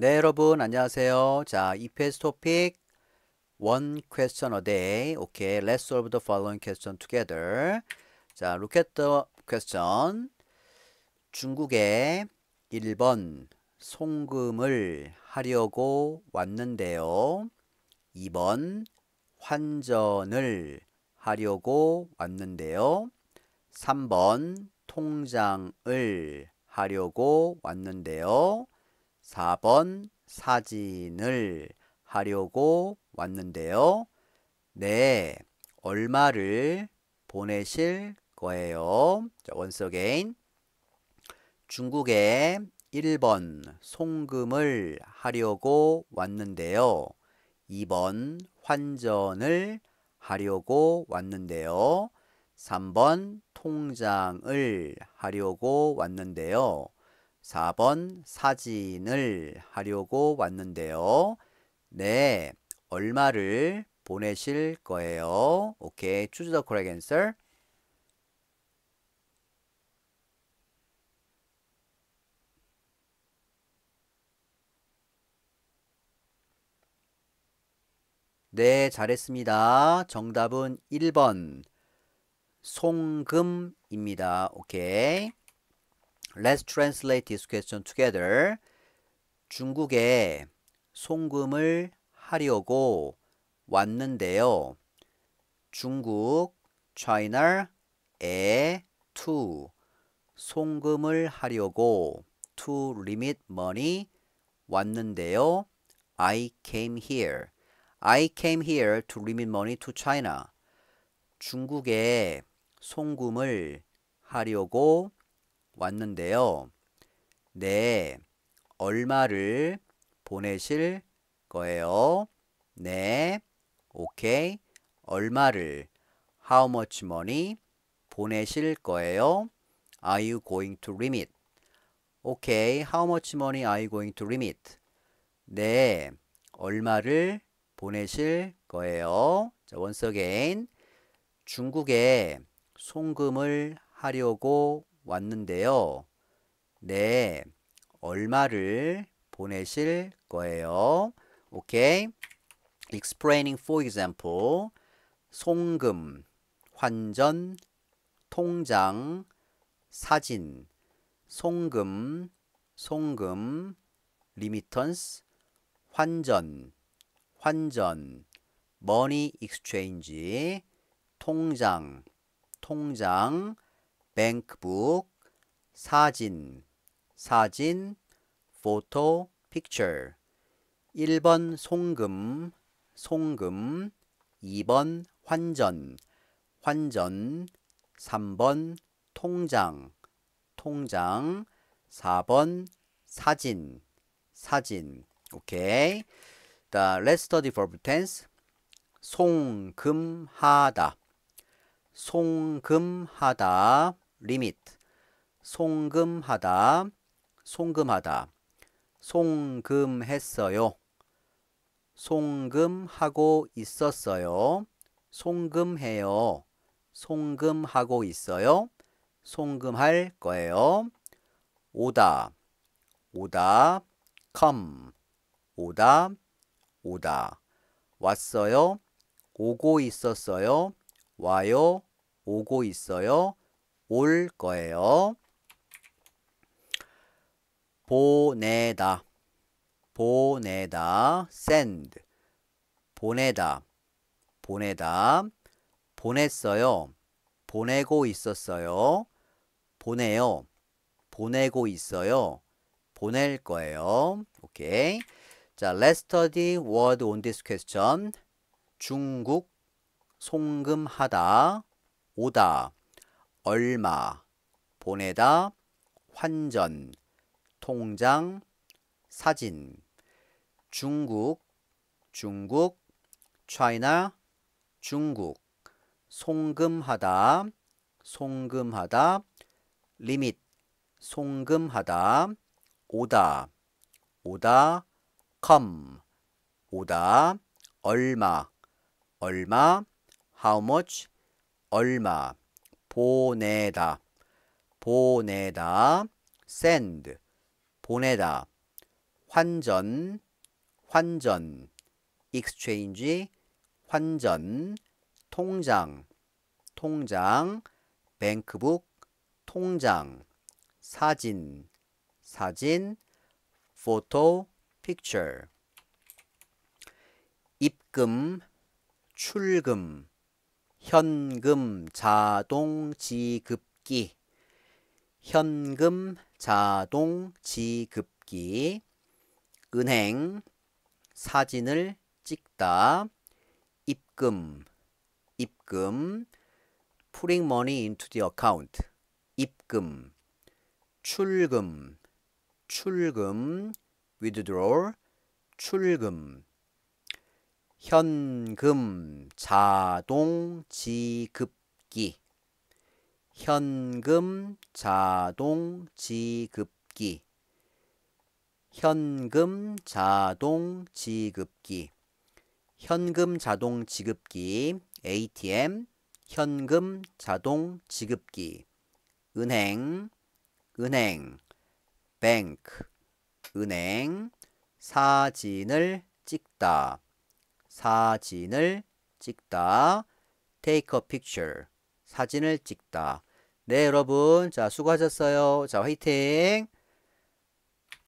네, 여러분 안녕하세요. 자, EPS 토픽 One question a day. 오케이, okay, let's solve the following question together. 자, look at the question. 중국에 1번 송금을 하려고 왔는데요. 2번 환전을 하려고 왔는데요. 3번 통장을 하려고 왔는데요. 4번 사진을 하려고 왔는데요. 네, 얼마를 보내실 거예요? 자, once again. 중국에 1번 송금을 하려고 왔는데요. 2번 환전을 하려고 왔는데요. 3번 통장을 하려고 왔는데요. 4번 사진을 하려고 왔는데요. 네, 얼마를 보내실 거예요. 오케이, choose the correct answer. 네, 잘했습니다. 정답은 1번 송금입니다. 오케이. Let's translate this question together. 중국에 송금을 하려고 왔는데요. 중국 China에 to 송금을 하려고 to remit money 왔는데요. I came here. I came here to remit money to China. 중국에 송금을 하려고 왔는데요. 네, 얼마를 보내실 거예요? 네, 오케이. 얼마를 how much money 보내실 거예요? Are you going to remit? 오케이. How much money are you going to remit? 네. 얼마를 보내실 거예요? 자, once again. 중국에 송금을 하려고 왔는데요. 네, 얼마를 보내실 거예요. 오케이. explaining for example 송금, 환전, 통장, 사진, 송금, 송금, remittance, 환전, 환전, money exchange, 통장, 통장, 뱅크북 사진 사진 photo picture 1번 송금 송금 2번 환전 환전 3번 통장 통장 4번 사진 사진 오케이 자, let's study verb tense 송금하다 송금하다 리밋 송금하다 송금하다 송금했어요 송금하고 있었어요 송금해요 송금하고 있어요 송금할 거예요 오다 오다 come 오다 오다 왔어요 오고 있었어요 와요 오고 있어요 올 거예요. 보내다 보내다 send 보내다 보내다 보냈어요 보내고 있었어요 보내요 보내고 있어요 보낼 거예요 오케이 자 let's study word on this question 중국 송금하다 오다 얼마, 보내다, 환전, 통장, 사진, 중국, 중국, 차이나, 중국, 송금하다, 송금하다, 리밋, 송금하다, 오다, 오다, 컴 오다, 얼마, 얼마, how much, 얼마 보내다 보내다 send 보내다 환전 환전 exchange 환전 통장 통장 뱅크북 통장 사진 사진 photo picture 입금 출금 현금 자동 지급기 현금 자동 지급기 은행 사진을 찍다 입금 입금 putting money into the account 입금 출금 출금 withdraw 출금 현금 자동 지급기 현금 자동 지급기 현금 자동 지급기 현금 자동 지급기 ATM 현금 자동 지급기 은행 은행 뱅크 은행 사진을 찍다 사진을 찍다. take a picture. 사진을 찍다. 네, 여러분. 자, 수고하셨어요. 자, 화이팅!